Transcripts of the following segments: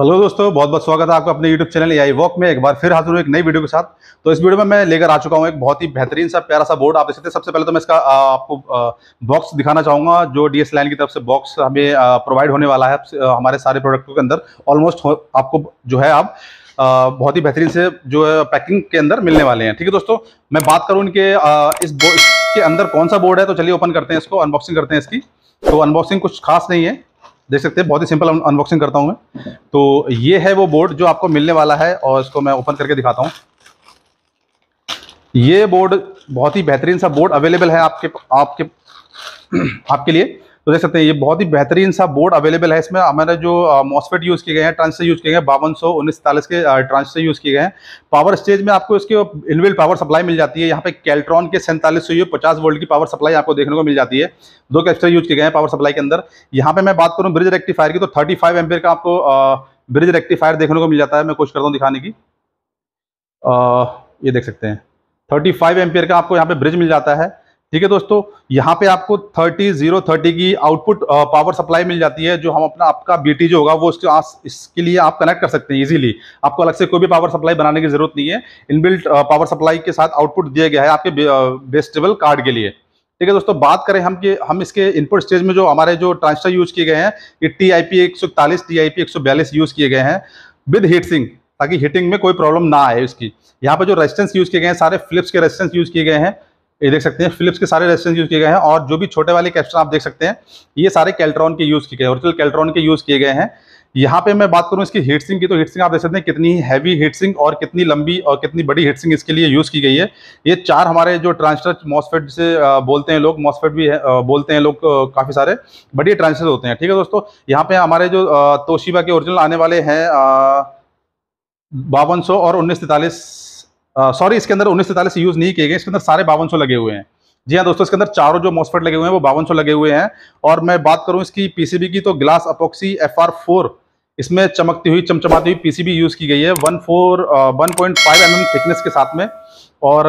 hello दोस्तों बहुत बहुत स्वागत है आपका अपने यूट्यूब चैनल आई वॉक में एक बार फिर हाजिर हूँ एक नई वीडियो के साथ तो इस वीडियो में मैं लेकर आ चुका हूँ एक बहुत ही बेहतरीन सा प्यारा सा बोर्ड आप देख सकते हैं सबसे पहले तो मैं इसका आपको बॉक्स दिखाना चाहूँगा जो डी एस की तरफ से बॉक्स हमें प्रोवाइड होने वाला है हमारे सारे प्रोडक्टों के अंदर ऑलमोस्ट आपको जो है आप बहुत ही बेहतरीन से जो है पैकिंग के अंदर मिलने वाले हैं ठीक है दोस्तों मैं बात करूँ इनके इस के अंदर कौन सा बोर्ड है तो चलिए ओपन करते हैं इसको अनबॉक्सिंग करते हैं इसकी तो अनबॉक्सिंग कुछ खास नहीं है देख सकते हैं बहुत ही सिंपल अनबॉक्सिंग करता हूँ मैं तो ये है वो बोर्ड जो आपको मिलने वाला है और इसको मैं ओपन करके दिखाता हूँ ये बोर्ड बहुत ही बेहतरीन सा बोर्ड अवेलेबल है आपके आपके आपके लिए तो देख सकते हैं ये बहुत ही बेहतरीन सा बोर्ड अवेलेबल है इसमें हमारे जो मॉसफेट यूज़ किए गए हैं ट्रांसटर यूज़ किए गए हैं बावन सौ उन्नीस सैतालीस के से यूज़ किए गए हैं पावर स्टेज में आपको इसके इनविल पावर सप्लाई मिल जाती है यहाँ पे कैल्ट्रॉन के सैंतालीस सौ पचास वोल्ट की पावर सप्लाई आपको देखने को मिल जाती है दो कैप्चर यूज़ किए गए हैं पावर सप्लाई के अंदर यहाँ पर मैं बात करूँ ब्रिज रेक्टिफायर की तो थर्टी फाइव का आपको ब्रिज रेक्टिफायर देखने को मिल जाता है मैं कोशिश करता हूँ दिखाने की ये देख सकते हैं थर्टी फाइव का आपको यहाँ पे ब्रिज मिल जाता है ठीक है दोस्तों यहाँ पे आपको थर्टी जीरो थर्टी की आउटपुट पावर सप्लाई मिल जाती है जो हम अपना आपका बीटी जो होगा वो उसके इसके लिए आप कनेक्ट कर सकते हैं इजीली आपको अलग से कोई भी पावर सप्लाई बनाने की जरूरत नहीं है इनबिल्ट पावर सप्लाई के साथ आउटपुट दिया गया है आपके बेस्टेबल uh, कार्ड के लिए ठीक है दोस्तों बात करें हम कि हम इसके इनपुट स्टेज में जो हमारे जो ट्रांसफर यूज किए गए हैं टी आई पी एक सौ इकतालीस टी आई पी एक सौ बयालीस यूज किए गए हैं विद हीट सिंह ताकि हीटिंग में कोई प्रॉब्लम ना आए इसकी यहाँ पर जो रेजिस्टेंस यूज किए गए हैं सारे फ्लिप्स के रेजिस्टेंस यूज किए गए हैं ये देख सकते हैं फिलिप्स के सारे रेजिस्टेंस यूज़ किए गए हैं और जो भी छोटे वाले कैप्शन आप देख सकते हैं ये सारे कैल्ट्रॉन के यूज़ किए गए ओरिजिनल कैल्ट्रॉन के यूज़ किए गए हैं यहाँ पे मैं बात करूँ इसकी हीट सिंग की तो हीट सिंग आप देख सकते हैं कितनी हैवी हीट सिंग और कितनी लंबी और कितनी बड़ी हीट सिंग इसके लिए यूज़ की गई है ये चार हमारे जो ट्रांसटर मॉसफेट से बोलते हैं लोग मॉसफेट भी है, बोलते हैं लोग काफ़ी सारे बट ट्रांसटर होते हैं ठीक है दोस्तों यहाँ पे हमारे जो तोशिबा के ओरिजिनल आने वाले हैं बावन और उन्नीस सॉरी इसके अंदर उन्नीस सैतालीस यूज नहीं किए गए इसके अंदर सारे बावन लगे हुए हैं जी हाँ दोस्तों इसके अंदर चारों जो मॉस्फेट लगे हुए हैं वो बावन लगे हुए हैं और मैं बात करूँ इसकी पीसीबी की तो ग्लास अपॉक्सी एफ इसमें चमकती हुई चमचमाती हुई पीसीबी यूज़ की गई है one four one point five M thickness के साथ में और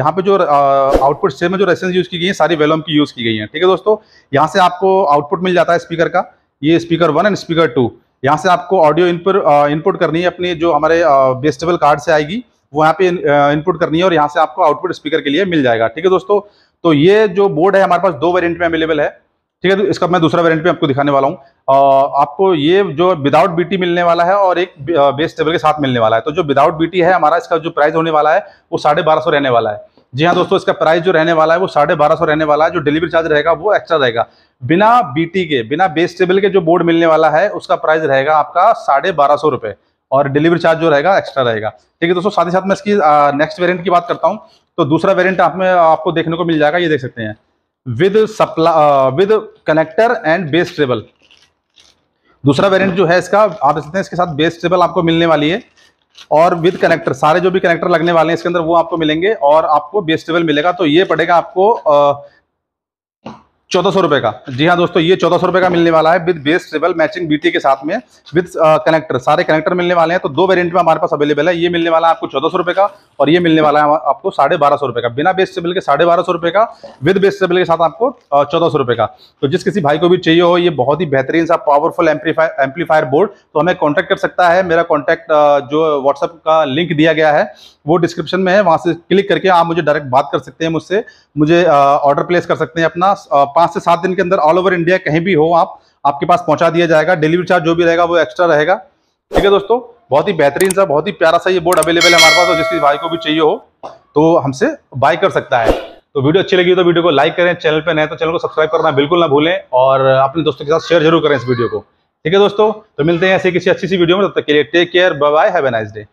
यहाँ पे जो आउटपुट से में जो रेसेंस यूज़ की गई है सारी वेलम की यूज़ की गई है ठीक है दोस्तों यहाँ से आपको आउटपुट मिल जाता है स्पीकर का ये speaker one and speaker two यहाँ से आपको ऑडियो इनपुट इनपुट करनी है अपनी जो हमारे बेस्टेबल कार्ड से आएगी वो यहाँ पे इनपुट करनी है और यहाँ से आपको आउटपुट स्पीकर के लिए मिल जाएगा ठीक है दोस्तों तो ये जो बोर्ड है हमारे पास दो वेरियंट में अवेलेबल है ठीक है तो इसका मैं दूसरा वेरियंट भी आपको दिखाने वाला हूँ आपको ये जो विदाउट बी मिलने वाला है और एक बेस टेबल के साथ मिलने वाला है तो जो विदाउट बी है हमारा इसका जो प्राइस होने वाला है वो साढ़े बारह सौ रहने वाला है जी हाँ दोस्तों इसका प्राइस जो रहने वाला है वो साढ़े बारह सौ रहने वाला है जो डिलीवरी चार्ज रहेगा वो एक्स्ट्रा रहेगा बिना बीटी के बिना बेस टेबल के जो बोर्ड मिलने वाला है उसका प्राइस रहेगा आपका साढ़े बारह सौ रुपये और डिलीवरी चार्ज जो रहेगा एक्स्ट्रा रहेगा ठीक है दोस्तों साथ ही साथ मैं इसकी नेक्स्ट वेरियंट की बात करता हूँ तो दूसरा वेरियंट आप में आपको देखने को मिल जाएगा ये देख सकते हैं with supply with connector and bass treble दूसरा वेरियंट जो है इसका आप देख सकते हैं इसके साथ बेस ट्रेबल आपको मिलने वाली है और विद कनेक्टर सारे जो भी कनेक्टर लगने वाले हैं इसके अंदर वो आपको मिलेंगे और आपको बेस ट्रेबल मिलेगा तो ये पड़ेगा आपको चौदह सौ रुपए का जी हाँ दोस्तों ये चौदह सौ रुपए का मिलने वाला है with bass treble matching BT के साथ में विद कनेक्टर सारे कनेक्टर मिलने वाले हैं तो दो वेरिएंट में हमारे पास अवेलेबल है ये मिलने वाला है आपको चौदह सौ रुपए का और ये मिलने वाला है आपको साढ़े बारह सौ रुपए का बिना बेस ट्रेबल के साढ़े बारह सौ रुपए का विद बेस ट्रेबल के साथ आपको चौदह सौ रुपए का तो जिस किसी भाई को भी चाहिए हो ये बहुत ही बेहतरीन सा पावरफुल एम्पलीफायर बोर्ड तो हमें कॉन्टैक्ट कर सकता है मेरा कॉन्टैक्ट जो व्हाट्सअप का लिंक दिया गया है वो डिस्क्रिप्शन में है वहाँ से क्लिक करके आप मुझे डायरेक्ट बात कर सकते हैं मुझसे मुझे ऑर्डर प्लेस कर सकते हैं अपना पाँच से सात दिन के अंदर ऑल ओवर इंडिया कहीं भी हो आप आपके पास पहुंचा दिया जाएगा डिलीवरी चार्ज जो भी रहेगा वो एक्स्ट्रा रहेगा ठीक है दोस्तों बहुत ही बेहतरीन सा बहुत ही प्यारा सा ये बोर्ड अवेलेबल है हमारे पास और जिस भाई को भी चाहिए हो तो हमसे बाय कर सकता है तो वीडियो अच्छी लगी तो वीडियो को लाइक करें चैनल पर नए तो चैनल को सब्सक्राइब करना बिल्कुल ना भूलें और अपने दोस्तों के साथ शेयर जरूर करें इस वीडियो को ठीक है दोस्तों तो मिलते हैं ऐसे किसी अच्छी सी वीडियो में तब तक के लिए take care bye have a nice day